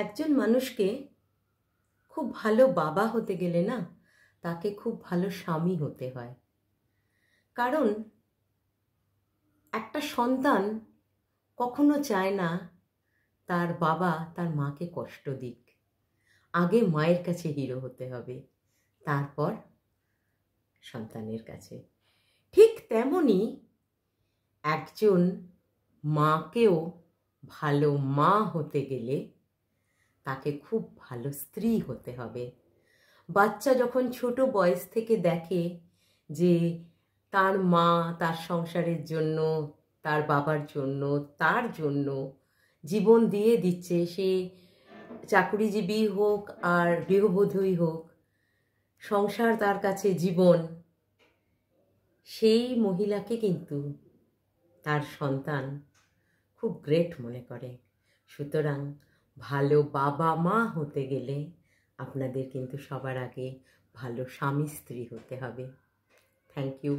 একজন মানুষকে খুব ভালো বাবা হতে গেলে না তাকে খুব ভালো স্বামী হতে হয় কারণ একটা সন্তান কখনো চায় না তার বাবা তার মাকে কষ্ট দিক আগে মায়ের কাছে হিরো হতে হবে তারপর সন্তানের কাছে ঠিক তেমনি একজন মাকেও ভালো মা হতে গেলে তাকে খুব ভালো স্ত্রী হতে হবে বাচ্চা যখন ছোট বয়স থেকে দেখে যে তার মা তার সংসারের জন্য তার বাবার জন্য তার জন্য জীবন দিয়ে দিচ্ছে সে চাকুরিজীবী হোক আর গৃহবধূই হোক সংসার তার কাছে জীবন সেই মহিলাকে কিন্তু তার সন্তান খুব গ্রেট মনে করে সুতরাং ভালো বাবা মা হতে গেলে আপনাদের কিন্তু সবার আগে ভালো স্বামী স্ত্রী হতে হবে থ্যাংক ইউ